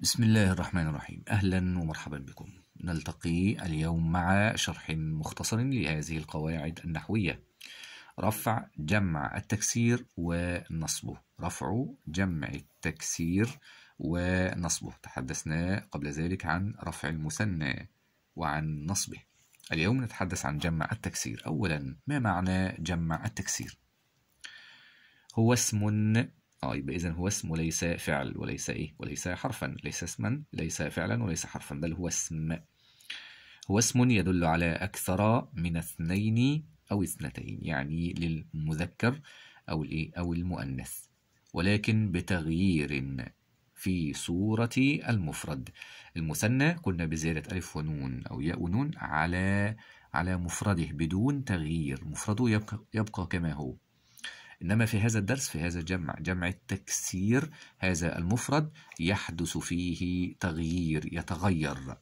بسم الله الرحمن الرحيم أهلا ومرحبا بكم نلتقي اليوم مع شرح مختصر لهذه القواعد النحوية رفع جمع التكسير ونصبه رفع جمع التكسير ونصبه تحدثنا قبل ذلك عن رفع المثنى وعن نصبه اليوم نتحدث عن جمع التكسير أولا ما معنى جمع التكسير هو اسم اه يبقى اذا هو اسم وليس فعل وليس ايه وليس حرفا ليس اسما ليس فعلا وليس حرفا بل هو اسم هو اسم يدل على اكثر من اثنين او اثنتين يعني للمذكر او الايه او المؤنث ولكن بتغيير في صورة المفرد المثنى كنا بزيادة ألف ونون أو ياء ونون على على مفرده بدون تغيير مفرده يبقى, يبقى كما هو إنما في هذا الدرس في هذا الجمع جمع التكسير هذا المفرد يحدث فيه تغيير يتغير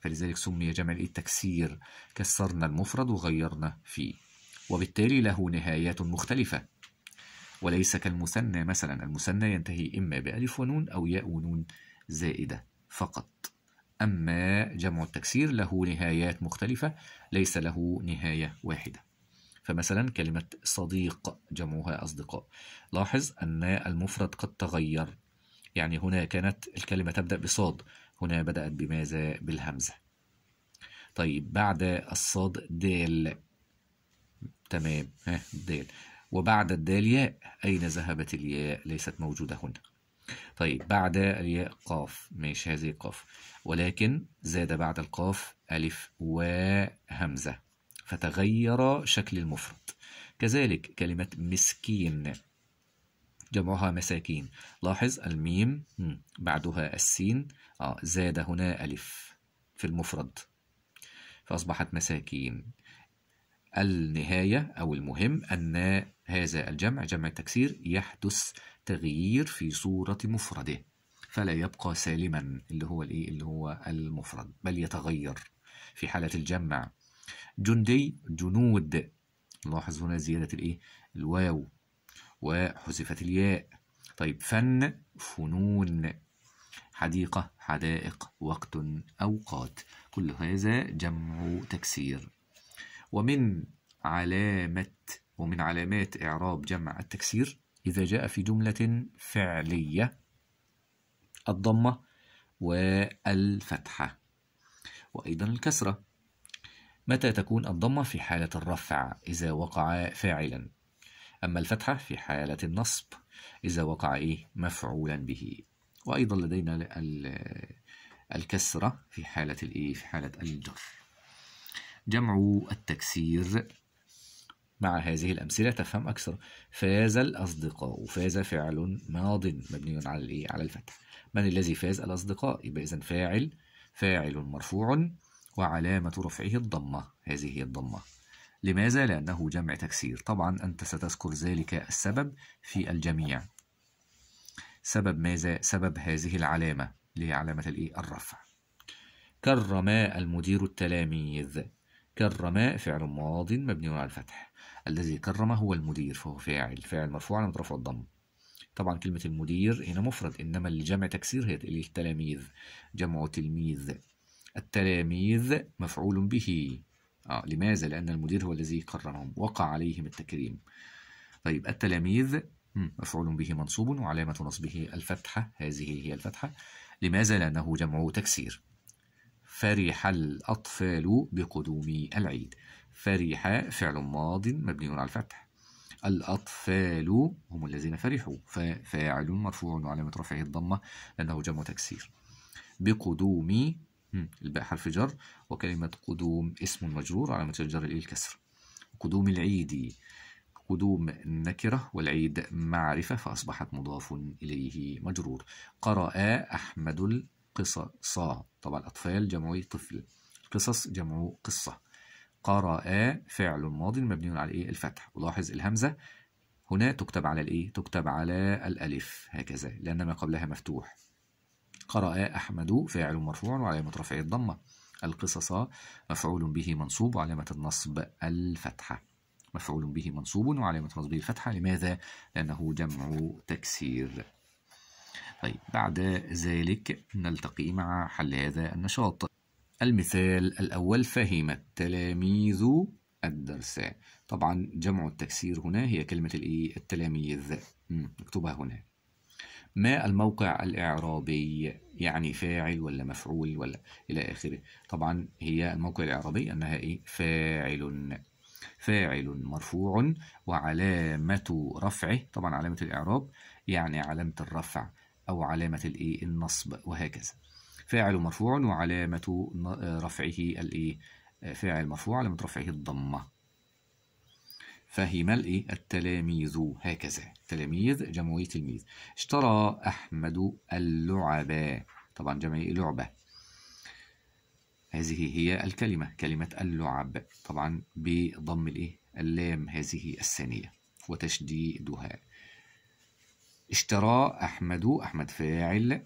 فلذلك سمي جمع التكسير كسرنا المفرد وغيرنا فيه وبالتالي له نهايات مختلفة وليس كالمثنى مثلا المثنى ينتهي إما بألف ونون أو ياء ونون زائدة فقط أما جمع التكسير له نهايات مختلفة ليس له نهاية واحدة فمثلا كلمة صديق جمعها أصدقاء لاحظ أن المفرد قد تغير يعني هنا كانت الكلمة تبدأ بصاد هنا بدأت بماذا بالهمزة طيب بعد الصاد دال تمام ها دال وبعد الدال ياء أين ذهبت الياء ليست موجودة هنا طيب بعد الياء قاف ماشي هذه قاف ولكن زاد بعد القاف ألف وهمزة فتغير شكل المفرد كذلك كلمة مسكين جمعها مساكين لاحظ الميم بعدها السين آه زاد هنا ألف في المفرد فأصبحت مساكين النهاية أو المهم أن هذا الجمع جمع التكسير يحدث تغيير في صورة مفرده فلا يبقى سالما اللي هو الايه اللي هو المفرد بل يتغير في حالة الجمع جندي جنود نلاحظ هنا زيادة الإيه؟ الواو وحذفت الياء طيب فن فنون حديقة حدائق وقت أوقات كل هذا جمع تكسير ومن علامة ومن علامات إعراب جمع التكسير إذا جاء في جملة فعلية الضمة والفتحة وأيضا الكسرة متى تكون الضمة في حالة الرفع إذا وقع فاعلا أما الفتحة في حالة النصب إذا وقع إيه مفعولا به وأيضا لدينا الكسرة في حالة الإيه في حالة الجر جمع التكسير مع هذه الأمثلة تفهم أكثر فاز الأصدقاء فاز فعل ماض مبني على الإيه على الفتح من الذي فاز الأصدقاء يبقى إذا فاعل فاعل مرفوع وعلامة رفعه الضمة هذه هي الضمة لماذا؟ لأنه جمع تكسير طبعا أنت ستذكر ذلك السبب في الجميع سبب ماذا؟ سبب هذه العلامة اللي هي علامة الرفع كرماء المدير التلاميذ كرماء فعل ماض مبني على الفتح الذي كرم هو المدير فهو فاعل فاعل مرفوع على رفع الضم طبعا كلمة المدير هنا مفرد إنما الجمع تكسير هي التلاميذ جمع تلميذ التلاميذ مفعول به آه لماذا؟ لأن المدير هو الذي كرمهم وقع عليهم التكريم طيب التلاميذ مفعول به منصوب وعلامة نصبه الفتحة هذه هي الفتحة لماذا؟ لأنه جمع تكسير فرح الأطفال بقدوم العيد فرح فعل ماض مبني على الفتح الأطفال هم الذين فرحوا ففاعل مرفوع وعلامة رفعه الضمة لأنه جمع تكسير بقدوم الباء حرف جر وكلمة قدوم اسم مجرور علامة الجر الكسر قدوم العيد قدوم نكرة والعيد معرفة فأصبحت مضاف إليه مجرور قرأ أحمد القصص طبعا الأطفال جمع طفل القصص جمع قصة قرأ فعل ماض مبني على إيه الفتح ولاحظ الهمزة هنا تكتب على الإيه تكتب على الألف هكذا لأن ما قبلها مفتوح قرأ أحمد فاعل مرفوع وعلامة رفعه الضمة القصص مفعول به منصوب وعلامة النصب الفتحة مفعول به منصوب وعلامة نصبه الفتحة لماذا؟ لأنه جمع تكسير طيب بعد ذلك نلتقي مع حل هذا النشاط المثال الأول فهم التلاميذ الدرس طبعا جمع التكسير هنا هي كلمة التلاميذ نكتبها هنا ما الموقع الإعرابي يعني فاعل ولا مفعول ولا إلى آخره طبعا هي الموقع الإعرابي أنها إيه فاعل فاعل مرفوع وعلامة رفعه طبعا علامة الإعراب يعني علامة الرفع أو علامة الإيه النصب وهكذا فاعل مرفوع وعلامة رفعه الإيه فاعل مرفوع علامة رفعه الضمة فهم الايه التلاميذ هكذا تلاميذ جمعية تلميذ اشترى أحمد اللعبة طبعا جمعية لعبة هذه هي الكلمة كلمة اللعب طبعا بضم الايه اللام هذه الثانية وتشديدها اشترى أحمد أحمد فاعل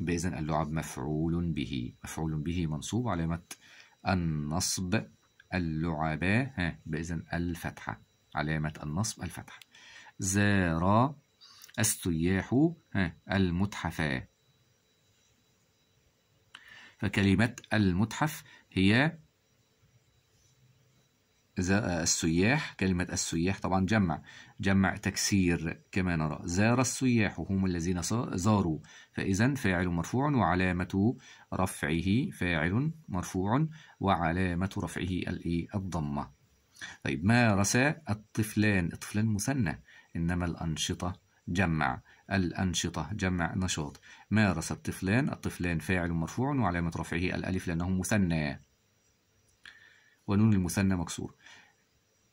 بإذن اللعب مفعول به مفعول به منصوب علامة النصب اللعباء ها بإذن الفتحة علامة النصب الفتحة زار السياح ها المتحفة فكلمة المتحف هي آه، السياح كلمة السياح طبعا جمع جمع تكسير كما نرى زار السياح هم الذين زاروا فإذا فاعل مرفوع وعلامة رفعه فاعل مرفوع وعلامة رفعه إيه، الضمة طيب مارس الطفلان الطفلان مثنى إنما الأنشطة جمع الأنشطة جمع نشاط مارس الطفلان الطفلان فاعل مرفوع وعلامة رفعه الألف لأنه مثنى ونون المثنى مكسور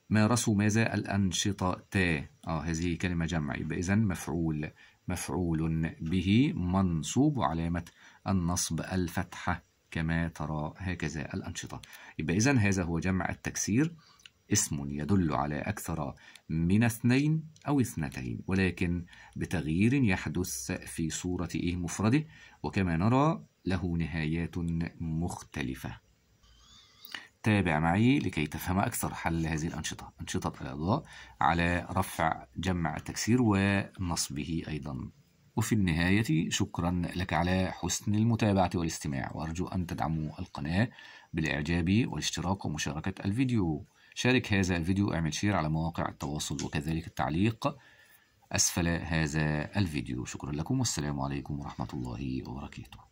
مارسوا ماذا الأنشطة تا آه هذه كلمة جمع يبقى إذن مفعول مفعول به منصوب علامة النصب الفتحة كما ترى هكذا الأنشطة يبقى إذن هذا هو جمع التكسير اسم يدل على أكثر من اثنين أو اثنتين ولكن بتغيير يحدث في صورة إيه مفرده وكما نرى له نهايات مختلفة تابع معي لكي تفهم أكثر حل هذه الأنشطة أنشطة الأضاء على رفع جمع التكسير ونصبه أيضا وفي النهاية شكرا لك على حسن المتابعة والاستماع وأرجو أن تدعموا القناة بالإعجاب والاشتراك ومشاركة الفيديو شارك هذا الفيديو اعمل شير على مواقع التواصل وكذلك التعليق أسفل هذا الفيديو شكرا لكم والسلام عليكم ورحمة الله وبركاته